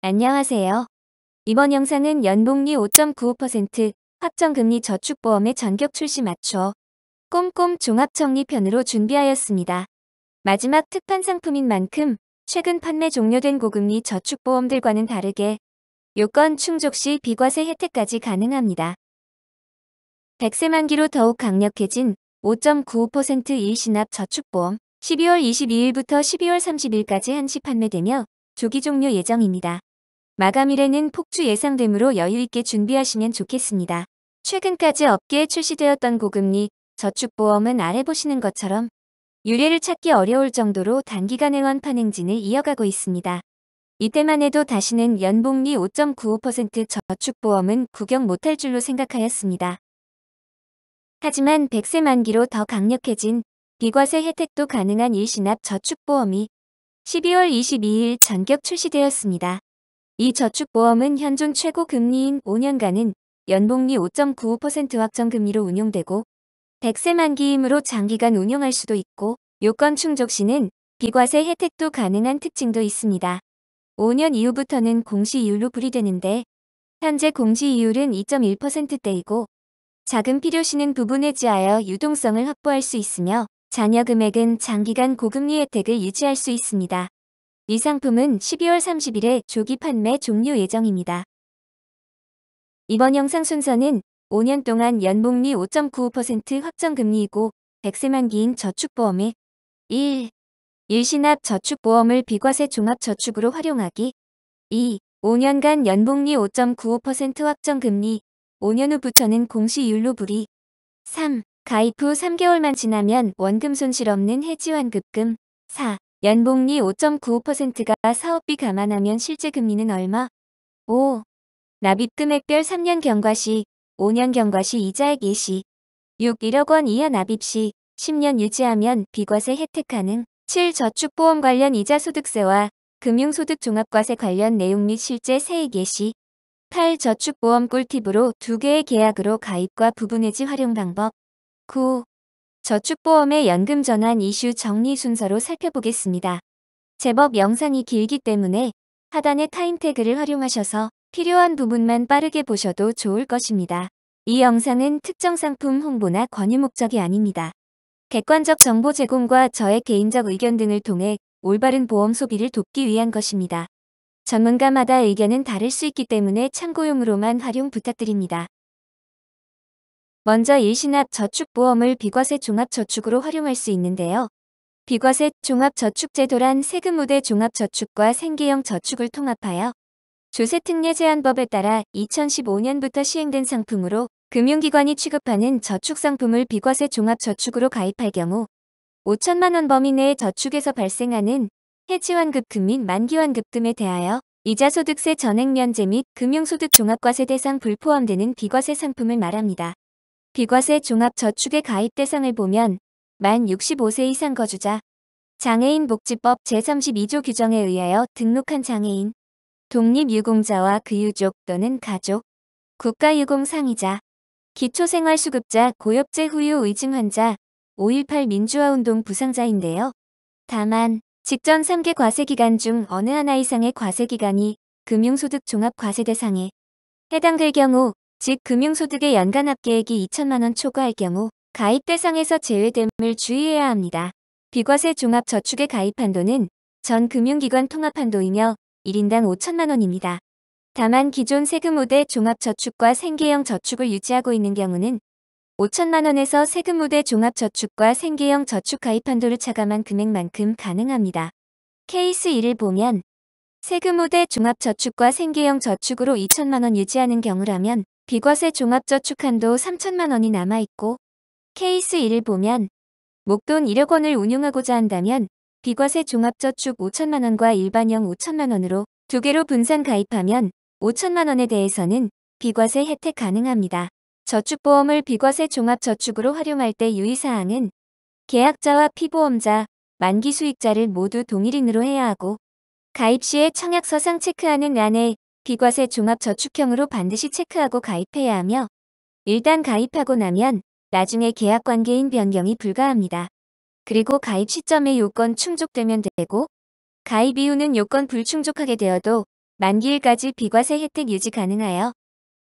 안녕하세요. 이번 영상은 연봉리 5.95% 확정금리 저축보험의 전격 출시 맞춰 꼼꼼 종합정리 편으로 준비하였습니다. 마지막 특판 상품인 만큼 최근 판매 종료된 고금리 저축보험들과는 다르게 요건 충족 시 비과세 혜택까지 가능합니다. 100세 만기로 더욱 강력해진 5.95% 일시납 저축보험 12월 22일부터 12월 30일까지 한시 판매되며 조기 종료 예정입니다. 마감일에는 폭주 예상되므로 여유있게 준비하시면 좋겠습니다. 최근까지 업계에 출시되었던 고금리 저축보험은 아래 보시는 것처럼 유례를 찾기 어려울 정도로 단기간 의원판 행진을 이어가고 있습니다. 이때만 해도 다시는 연봉리 5.95% 저축보험은 구경 못할 줄로 생각하였습니다. 하지만 100세 만기로 더 강력해진 비과세 혜택도 가능한 일시납 저축보험이 12월 22일 전격 출시되었습니다. 이 저축보험은 현존 최고 금리인 5년간은 연봉리 5.95% 확정금리로 운용되고 100세 만기이므로 장기간 운용할 수도 있고 요건 충족 시는 비과세 혜택도 가능한 특징도 있습니다. 5년 이후부터는 공시이율로 불이되는데 현재 공시이율은 2.1%대이고 자금 필요시는 부분에 지하여 유동성을 확보할 수 있으며 잔여 금액은 장기간 고금리 혜택을 유지할 수 있습니다. 이 상품은 12월 30일에 조기 판매 종료 예정입니다. 이번 영상 순서는 5년 동안 연봉리 5.95% 확정금리이고 100세 만기인 저축보험의 1. 일신납 저축보험을 비과세 종합저축으로 활용하기 2. 5년간 연봉리 5.95% 확정금리 5년 후 부처는 공시율로 불이 3. 가입 후 3개월만 지나면 원금 손실 없는 해지환급금 4. 연봉리 5.95%가 사업비 감안하면 실제 금리는 얼마? 5. 납입금액별 3년 경과시, 5년 경과시 이자액 예시. 6. 1억 원 이하 납입시, 10년 유지하면 비과세 혜택 가능. 7. 저축보험 관련 이자소득세와 금융소득종합과세 관련 내용 및 실제 세액 예시. 8. 저축보험 꿀팁으로 두 개의 계약으로 가입과 부분해지 활용 방법. 9. 저축보험의 연금 전환 이슈 정리 순서로 살펴보겠습니다. 제법 영상이 길기 때문에 하단의 타임태그를 활용하셔서 필요한 부분만 빠르게 보셔도 좋을 것입니다. 이 영상은 특정 상품 홍보나 권유 목적이 아닙니다. 객관적 정보 제공과 저의 개인적 의견 등을 통해 올바른 보험 소비를 돕기 위한 것입니다. 전문가마다 의견은 다를 수 있기 때문에 참고용으로만 활용 부탁드립니다. 먼저 일신압 저축보험을 비과세 종합저축으로 활용할 수 있는데요. 비과세 종합저축제도란 세금 우대 종합저축과 생계형 저축을 통합하여 조세특례 제한법에 따라 2015년부터 시행된 상품으로 금융기관이 취급하는 저축상품을 비과세 종합저축으로 가입할 경우 5천만 원 범위 내에 저축에서 발생하는 해지환급금 및 만기환급금에 대하여 이자소득세 전액 면제 및 금융소득 종합과세 대상 불포함되는 비과세 상품을 말합니다. 비과세 종합저축의 가입 대상을 보면 만 65세 이상 거주자, 장애인 복지법 제32조 규정에 의하여 등록한 장애인, 독립유공자와 그 유족 또는 가족, 국가유공 상의자, 기초생활수급자, 고엽제 후유 의증 환자, 5.18 민주화운동 부상자인데요. 다만, 직전 3개 과세기간 중 어느 하나 이상의 과세기간이 금융소득 종합과세 대상에 해당될 경우 즉 금융소득의 연간 합계액이 2천만원 초과할 경우 가입 대상에서 제외됨을 주의해야 합니다. 비과세 종합저축의 가입 한도는 전 금융기관 통합 한도이며 1인당 5천만원입니다. 다만 기존 세금우대 종합저축과 생계형 저축을 유지하고 있는 경우는 5천만원에서 세금우대 종합저축과 생계형 저축 가입 한도를 차감한 금액만큼 가능합니다. 케이스 1을 보면 세금우대 종합저축과 생계형 저축으로 2천만원 유지하는 경우라면 비과세 종합저축한도 3천만 원이 남아있고 케이스 1을 보면 목돈 1억 원을 운용하고자 한다면 비과세 종합저축 5천만 원과 일반형 5천만 원으로 두 개로 분산 가입하면 5천만 원에 대해서는 비과세 혜택 가능합니다. 저축보험을 비과세 종합저축으로 활용할 때 유의사항은 계약자와 피보험자, 만기 수익자를 모두 동일인으로 해야 하고 가입 시에 청약서상 체크하는 란에 비과세 종합저축형으로 반드시 체크하고 가입해야 하며 일단 가입하고 나면 나중에 계약관계인 변경이 불가합니다. 그리고 가입 시점에 요건 충족되면 되고 가입 이후는 요건 불충족하게 되어도 만기일까지 비과세 혜택 유지 가능하여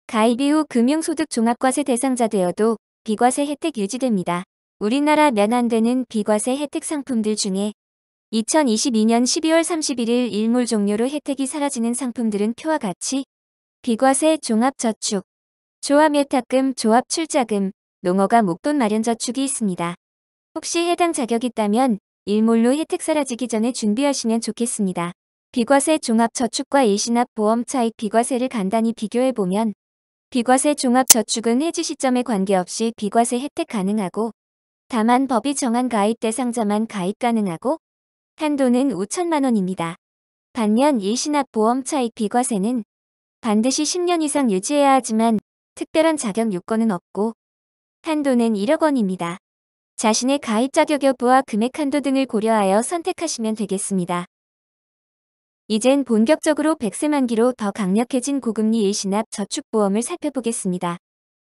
가입 이후 금융소득 종합과세 대상자 되어도 비과세 혜택 유지됩니다. 우리나라 면안되는 비과세 혜택 상품들 중에 2022년 12월 31일 일몰 종료로 혜택이 사라지는 상품들은 표와 같이 비과세 종합저축, 조합예탁금, 조합출자금, 농어가 목돈 마련저축이 있습니다. 혹시 해당 자격이 있다면 일몰로 혜택 사라지기 전에 준비하시면 좋겠습니다. 비과세 종합저축과 일시납 보험 차익 비과세를 간단히 비교해보면 비과세 종합저축은 해지 시점에 관계없이 비과세 혜택 가능하고 다만 법이 정한 가입 대상자만 가입 가능하고 한도는 5천만 원입니다. 반면 일시납 보험 차익 비과세는 반드시 10년 이상 유지해야 하지만 특별한 자격 요건은 없고 한도는 1억 원입니다. 자신의 가입 자격 여부와 금액 한도 등을 고려하여 선택하시면 되겠습니다. 이젠 본격적으로 100세 만기로 더 강력해진 고금리 일시납 저축보험을 살펴보겠습니다.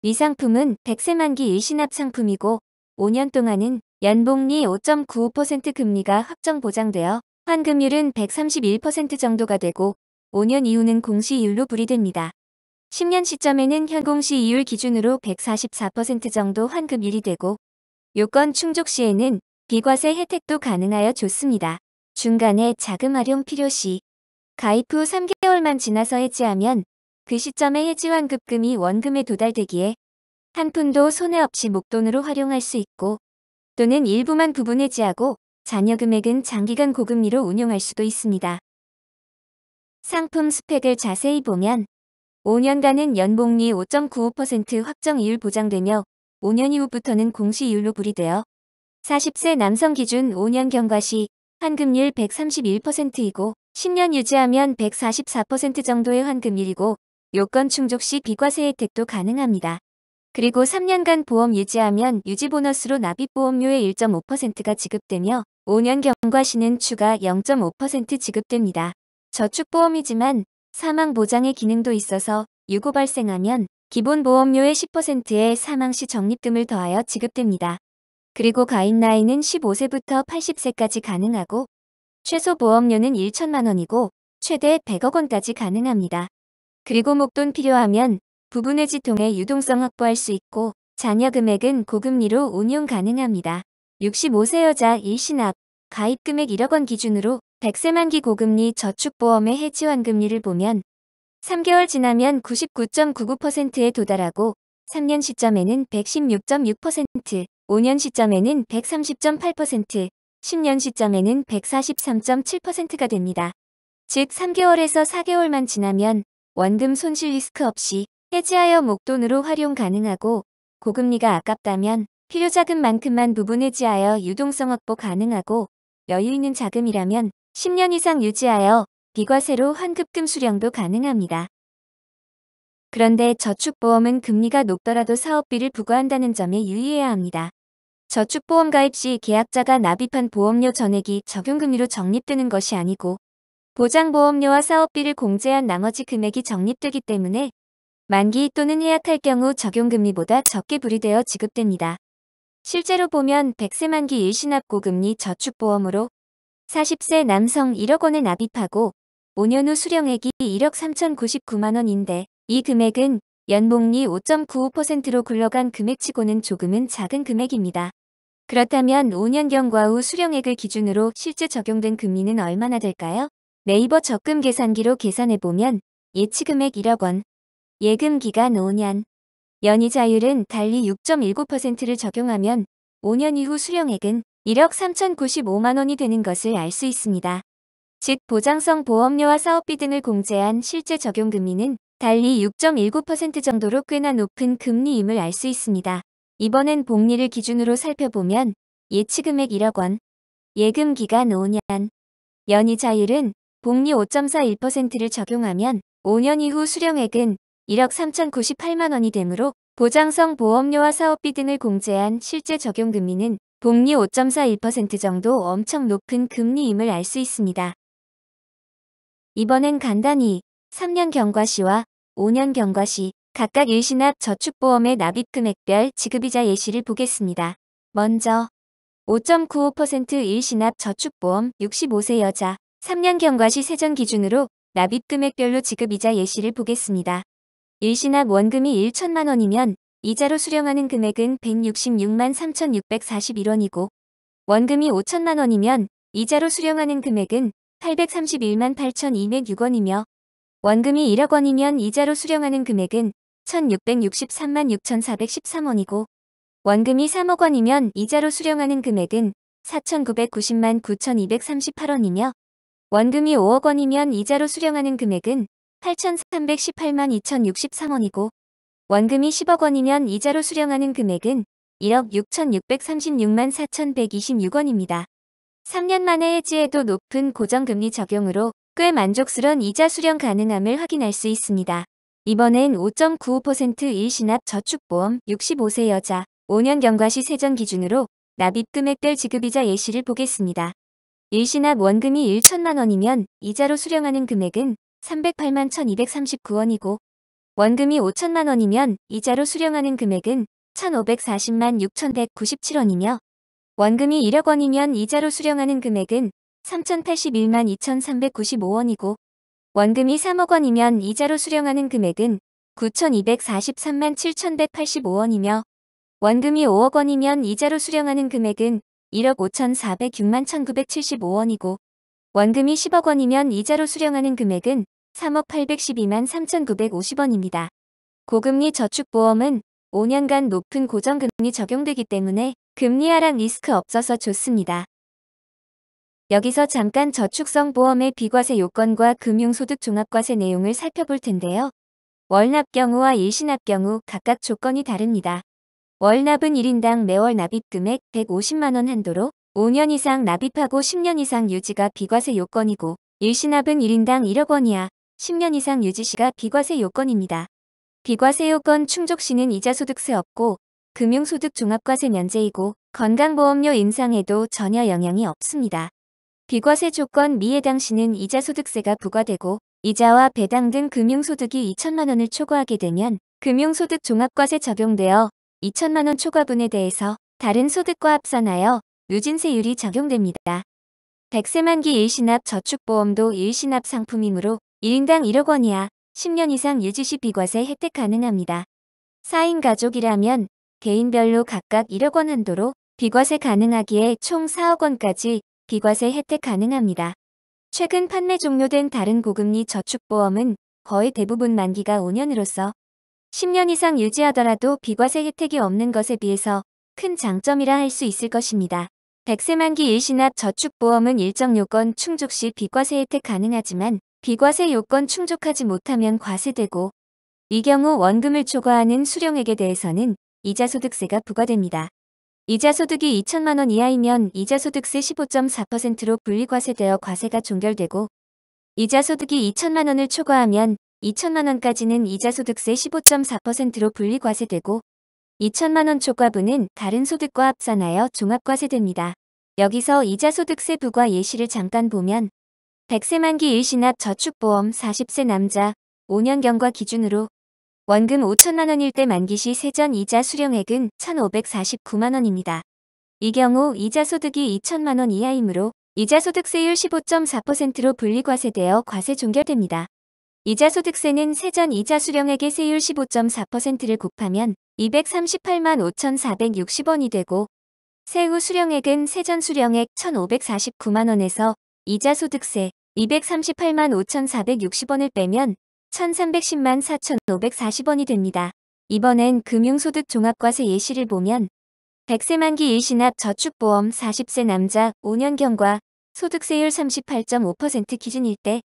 이 상품은 100세 만기 일시납 상품이고 5년 동안은 연봉리 5.95% 금리가 확정 보장되어 환금율은131% 정도가 되고 5년 이후는 공시이율로 불이됩니다. 10년 시점에는 현 공시이율 기준으로 144% 정도 환금률이 되고 요건 충족 시에는 비과세 혜택도 가능하여 좋습니다. 중간에 자금 활용 필요 시 가입 후 3개월만 지나서 해지하면 그 시점에 해지 환급금이 원금에 도달되기에 한 푼도 손해 없이 목돈으로 활용할 수 있고 또는 일부만 부분에 지하고 잔여 금액은 장기간 고금리로 운용할 수도 있습니다. 상품 스펙을 자세히 보면 5년간은 연봉리 5.95% 확정이율 보장되며 5년 이후부터는 공시이율로 불이되어 40세 남성 기준 5년 경과 시환금률 131%이고 10년 유지하면 144% 정도의 환금률이고 요건 충족 시 비과세 혜택도 가능합니다. 그리고 3년간 보험 유지하면 유지 보너스로 납입 보험료의 1.5%가 지급되며 5년경과 시는 추가 0.5% 지급됩니다. 저축보험이지만 사망 보장의 기능도 있어서 유고 발생하면 기본 보험료의 10%에 사망 시 적립금을 더하여 지급됩니다. 그리고 가입 나이는 15세부터 80세까지 가능하고 최소 보험료는 1천만 원이고 최대 100억 원까지 가능합니다. 그리고 목돈 필요하면 부분의 지통의 유동성 확보할 수 있고 잔여 금액은 고금리로 운용 가능합니다. 65세 여자 일신압 가입 금액 1억 원 기준으로 100세 만기 고금리 저축보험의 해지환 금리를 보면 3개월 지나면 99.99%에 도달하고 3년 시점에는 116.6%, 5년 시점에는 130.8%, 10년 시점에는 143.7%가 됩니다. 즉 3개월에서 4개월만 지나면 원금 손실 리스크 없이 해지하여 목돈으로 활용 가능하고 고금리가 아깝다면 필요자금만큼만 부분해지하여 유동성 확보 가능하고 여유 있는 자금이라면 10년 이상 유지하여 비과세로 환급금 수령도 가능합니다. 그런데 저축보험은 금리가 높더라도 사업비를 부과한다는 점에 유의해야 합니다. 저축보험 가입 시 계약자가 납입한 보험료 전액이 적용금리로 적립되는 것이 아니고 보장보험료와 사업비를 공제한 나머지 금액이 적립되기 때문에 만기 또는 해약할 경우 적용금리보다 적게 부리되어 지급됩니다. 실제로 보면 100세 만기 일신납고금리 저축보험으로 40세 남성 1억 원에 납입하고 5년 후 수령액이 1억 3,099만원인데 이 금액은 연봉리 5.95%로 굴러간 금액치고는 조금은 작은 금액입니다. 그렇다면 5년경과 후 수령액을 기준으로 실제 적용된 금리는 얼마나 될까요? 네이버 적금 계산기로 계산해보면 예치금액 1억 원, 예금 기간 5년. 연이자율은 달리 6.19%를 적용하면 5년 이후 수령액은 1억 3,095만 원이 되는 것을 알 수 있습니다. 즉 보장성 보험료와 사업비 등을 공제한 실제 적용 금리는 달리 6.19% 정도로 꽤나 높은 금리임을 알 수 있습니다. 이번엔 복리를 기준으로 살펴보면 예치금액 1억 원, 예금 기간 5년, 연이자율은 복리 5.41%를 적용하면 5년 이후 수령액은 1억 3,098만원이 되므로 보장성 보험료와 사업비 등을 공제한 실제 적용 금리는 복리 5.41% 정도 엄청 높은 금리임을 알 수 있습니다. 이번엔 간단히 3년 경과시와 5년 경과시 각각 일시납 저축보험의 납입 금액별 지급이자 예시를 보겠습니다. 먼저 5.95% 일시납 저축보험 65세 여자 3년 경과시 세전 기준으로 납입 금액별로 지급이자 예시를 보겠습니다. 일시납 원금이 1천만 원이면 이자로 수령하는 금액은 166만 3,641원이고 원금이 5천만 원이면 이자로 수령하는 금액은 831만 8,206원이며 원금이 1억 원이면 이자로 수령하는 금액은 1,663만 6,413원이고 원금이 3억 원이면 이자로 수령하는 금액은 4,990만 9,238원이며 원금이 5억 원이면 이자로 수령하는 금액은 8,318만 2,063원이고 원금이 10억 원이면 이자로 수령하는 금액은 1억 6,636만 4,126원입니다. 3년 만에 해지해도 높은 고정금리 적용으로 꽤만족스러운 이자 수령 가능함을 확인할 수 있습니다. 이번엔 5.95% 일시납 저축보험 65세 여자 5년 경과시 세전 기준으로 납입 금액별 지급이자 예시를 보겠습니다. 일시납 원금이 1천만 원이면 이자로 수령하는 금액은 308만 1239원이고 원금이 5천만 원이면 이자로 수령하는 금액은 1540만 6197원이며 원금이 1억 원이면 이자로 수령하는 금액은 3081만 2395원이고 원금이 3억 원이면 이자로 수령하는 금액은 9243만 7185원이며 원금이 5억 원이면 이자로 수령하는 금액은 1억 5406만 1975원이고 원금이 10억 원이면 이자로 수령하는 금액은 3억 812만 3,950원입니다. 고금리 저축보험은 5년간 높은 고정금리 적용되기 때문에 금리 하락 리스크 없어서 좋습니다. 여기서 잠깐 저축성 보험의 비과세 요건과 금융소득 종합과세 내용을 살펴볼 텐데요. 월납 경우와 일시납 경우 각각 조건이 다릅니다. 월납은 1인당 매월 납입 금액 150만원 한도로 5년 이상 납입하고 10년 이상 유지가 비과세 요건이고 일시납은 1인당 1억 원이야 10년 이상 유지시가 비과세 요건입니다. 비과세 요건 충족 시는 이자소득세 없고 금융소득 종합과세 면제이고 건강보험료 인상에도 전혀 영향이 없습니다. 비과세 조건 미해당 시는 이자소득세가 부과되고 이자와 배당 등 금융소득이 2천만 원을 초과하게 되면 금융소득 종합과세 적용되어 2천만 원 초과분에 대해서 다른 소득과 합산하여 누진세율이 적용됩니다. 100세 만기 일신압 저축보험도 일신압 상품이므로 1인당 1억 원이야 10년 이상 유지시 비과세 혜택 가능합니다. 4인 가족이라면 개인별로 각각 1억 원 한도로 비과세 가능하기에 총 4억 원까지 비과세 혜택 가능합니다. 최근 판매 종료된 다른 고금리 저축보험은 거의 대부분 만기가 5년으로서 10년 이상 유지하더라도 비과세 혜택이 없는 것에 비해서 큰 장점이라 할 수 있을 것입니다. 100세 만기 일시납 저축보험은 일정 요건 충족 시 비과세 혜택 가능하지만 비과세 요건 충족하지 못하면 과세되고 이 경우 원금을 초과하는 수령액에 대해서는 이자소득세가 부과됩니다. 이자소득이 2천만 원 이하이면 이자소득세 15.4%로 분리과세되어 과세가 종결되고 이자소득이 2천만 원을 초과하면 2천만 원까지는 이자소득세 15.4%로 분리과세되고 2천만원 초과분은 다른 소득과 합산하여 종합과세 됩니다. 여기서 이자소득세 부과 예시를 잠깐 보면 100세 만기 일시납 저축보험 40세 남자 5년경과 기준으로 원금 5천만원일 때 만기시 세전 이자 수령액은 1,549만원입니다. 이 경우 이자소득이 2천만원 이하이므로 이자소득세율 15.4%로 분리과세되어 과세 종결됩니다. 이자소득세는 세전 이자 수령액의 세율 15.4%를 곱하면 238만 5,460원이 되고 세후 수령액은 세전 수령액 1,549만 원에서 이자 소득세 238만 5,460원을 빼면 1,310만 4,540원이 됩니다. 이번엔 금융소득 종합과세 예시를 보면 100세 만기 일시납 저축보험 40세 남자 5년경과 소득세율 38.5% 기준일 때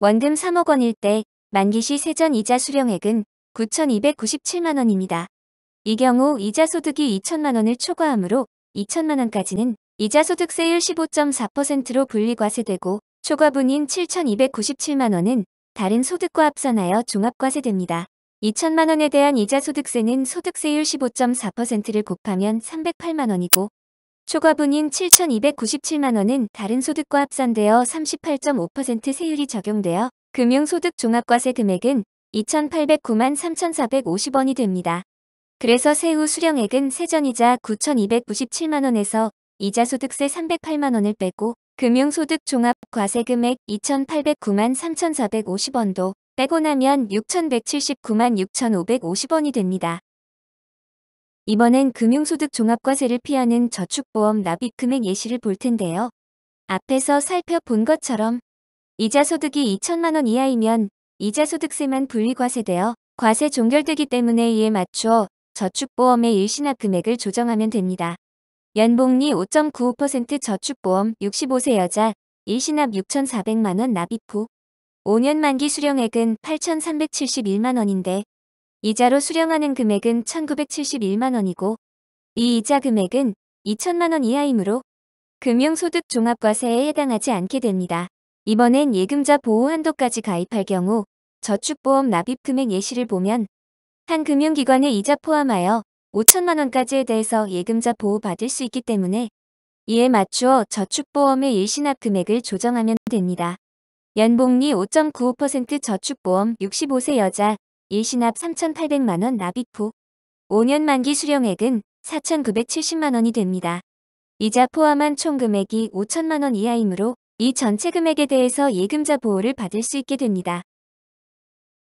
원금 3억 원일 때 만기시 세전 이자 수령액은 9,297만 원입니다. 이 경우 이자소득이 2천만원을 초과하므로 2천만원까지는 이자소득세율 15.4%로 분리과세되고 초과분인 7,297만원은 다른 소득과 합산하여 종합과세됩니다. 2천만원에 대한 이자소득세는 소득세율 15.4%를 곱하면 308만원이고 초과분인 7,297만원은 다른 소득과 합산되어 38.5% 세율이 적용되어 금융소득 종합과세 금액은 2,809만 3,450원이 됩니다. 그래서 세후 수령액은 세전이자 9,297만원에서 이자소득세 308만원을 빼고 금융소득 종합 과세금액 2,809만 3,450원도 빼고 나면 6,179만 6,550원이 됩니다. 이번엔 금융소득 종합과세를 피하는 저축보험 납입금액 예시를 볼 텐데요. 앞에서 살펴본 것처럼 이자소득이 2천만원 이하이면 이자소득세만 분리과세되어 과세 종결되기 때문에 이에 맞춰 저축보험의 일시납 금액을 조정하면 됩니다. 연봉리 5.95% 저축보험 65세 여자 일시납 6,400만원 납입 후 5년 만기 수령액은 8,371만원인데 이자로 수령하는 금액은 1,971만원이고 이 이자 금액은 2천만원 이하이므로 금융소득종합과세에 해당하지 않게 됩니다. 이번엔 예금자 보호 한도까지 가입할 경우 저축보험 납입 금액 예시를 보면 한 금융기관의 이자 포함하여 5천만 원까지에 대해서 예금자 보호받을 수 있기 때문에 이에 맞추어 저축보험의 일신납 금액을 조정하면 됩니다. 연봉리 5.95% 저축보험 65세 여자 일신납 3,800만원 납입 후 5년 만기 수령액은 4,970만원이 됩니다. 이자 포함한 총 금액이 5천만원 이하이므로 이 전체 금액에 대해서 예금자 보호를 받을 수 있게 됩니다.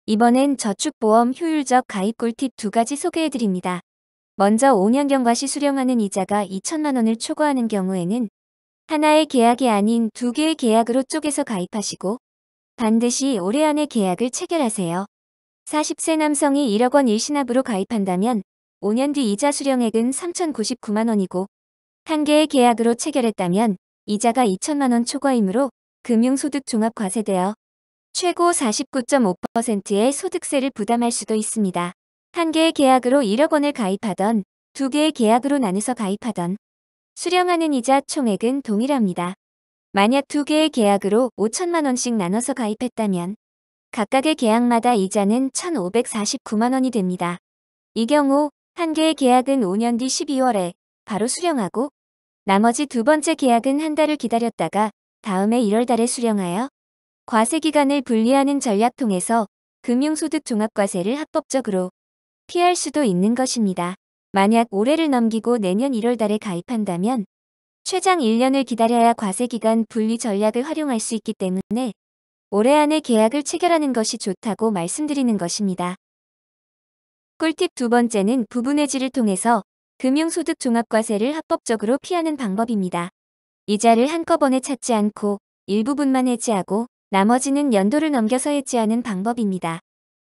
이번엔 저축보험 효율적 가입 꿀팁 두 가지 소개해드립니다. 먼저 5년경과 시 수령하는 이자가 2천만원을 초과하는 경우에는 하나의 계약이 아닌 두 개의 계약으로 쪼개서 가입하시고 반드시 올해 안에 계약을 체결하세요. 40세 남성이 1억원 일신압으로 가입한다면 5년 뒤 이자 수령액은 3,099만원이고 한 개의 계약으로 체결했다면 이자가 2천만원 초과이므로 금융소득종합과세되어 최고 49.5%의 소득세를 부담할 수도 있습니다. 한 개의 계약으로 1억 원을 가입하던 두 개의 계약으로 나눠서 가입하던 수령하는 이자 총액은 동일합니다. 만약 두 개의 계약으로 5천만 원씩 나눠서 가입했다면 각각의 계약마다 이자는 1,549만 원이 됩니다. 이 경우 한 개의 계약은 5년 뒤 12월에 바로 수령하고 나머지 두 번째 계약은 한 달을 기다렸다가 다음해 1월 달에 수령하여 과세기간을 분리하는 전략 통해서 금융소득 종합과세를 합법적으로 피할 수도 있는 것입니다. 만약 올해를 넘기고 내년 1월 달에 가입한다면 최장 1년을 기다려야 과세기간 분리 전략을 활용할 수 있기 때문에 올해 안에 계약을 체결하는 것이 좋다고 말씀드리는 것입니다. 꿀팁 두 번째는 부분해지를 통해서 금융소득 종합과세를 합법적으로 피하는 방법입니다. 이자를 한꺼번에 찾지 않고 일부분만 해지하고 나머지는 연도를 넘겨서 해지하는 방법입니다.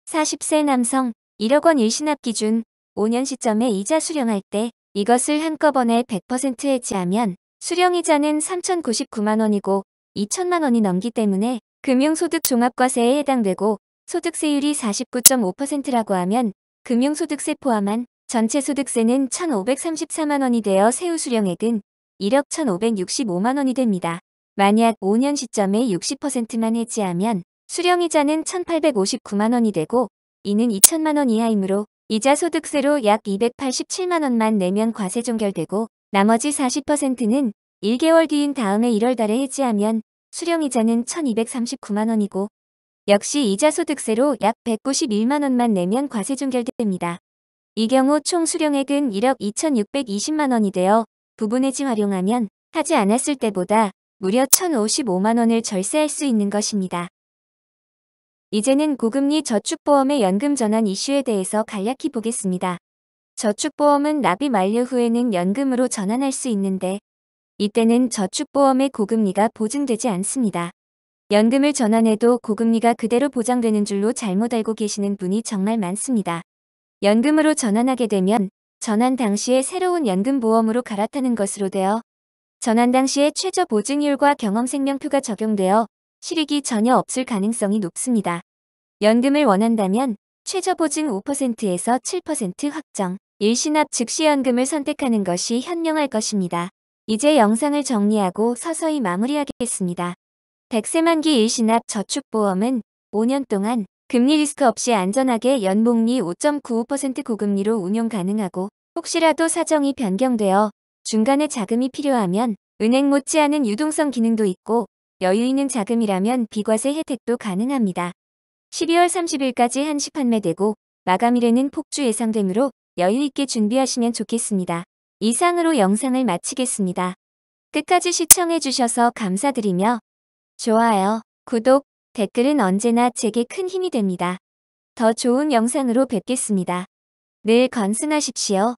40세 남성 1억 원 일시납 기준 5년 시점에 이자 수령할 때 이것을 한꺼번에 100% 해지하면 수령이자는 3,099만 원이고 2천만 원이 넘기 때문에 금융소득 종합과세에 해당되고 소득세율이 49.5%라고 하면 금융소득세 포함한 전체 소득세는 1,534만 원이 되어 세후 수령액은 1억 1,565만 원이 됩니다. 만약 5년 시점에 60%만 해지하면 수령이자는 1,859만원이 되고 이는 2천만원 이하이므로 이자 소득세로 약 287만원만 내면 과세 종결되고 나머지 40%는 1개월 뒤인 다음에 1월달에 해지하면 수령이자는 1,239만원이고 역시 이자 소득세로 약 191만원만 내면 과세 종결됩니다. 이 경우 총 수령액은 1억 2,620만원이 되어 부분해지 활용하면 하지 않았을 때보다 무려 1,055만원을 절세할 수 있는 것입니다. 이제는 고금리 저축보험의 연금 전환 이슈에 대해서 간략히 보겠습니다. 저축보험은 납입 만료 후에는 연금으로 전환할 수 있는데 이때는 저축보험의 고금리가 보증되지 않습니다. 연금을 전환해도 고금리가 그대로 보장되는 줄로 잘못 알고 계시는 분이 정말 많습니다. 연금으로 전환하게 되면 전환 당시에 새로운 연금보험으로 갈아타는 것으로 되어 전환 당시에 최저 보증율과 경험 생명표가 적용되어 실익이 전혀 없을 가능성이 높습니다. 연금을 원한다면 최저 보증 5%에서 7% 확정, 일신압 즉시 연금을 선택하는 것이 현명할 것입니다. 이제 영상을 정리하고 서서히 마무리하겠습니다. 100세 만기 일신압 저축보험은 5년 동안 금리 리스크 없이 안전하게 연봉리5.95% 고금리로 운용 가능하고 혹시라도 사정이 변경되어 중간에 자금이 필요하면 은행 못지않은 유동성 기능도 있고 여유 있는 자금이라면 비과세 혜택도 가능합니다. 12월 30일까지 한시 판매되고 마감일에는 폭주 예상되므로 여유 있게 준비하시면 좋겠습니다. 이상으로 영상을 마치겠습니다. 끝까지 시청해주셔서 감사드리며 좋아요, 구독, 댓글은 언제나 제게 큰 힘이 됩니다. 더 좋은 영상으로 뵙겠습니다. 늘 건승하십시오.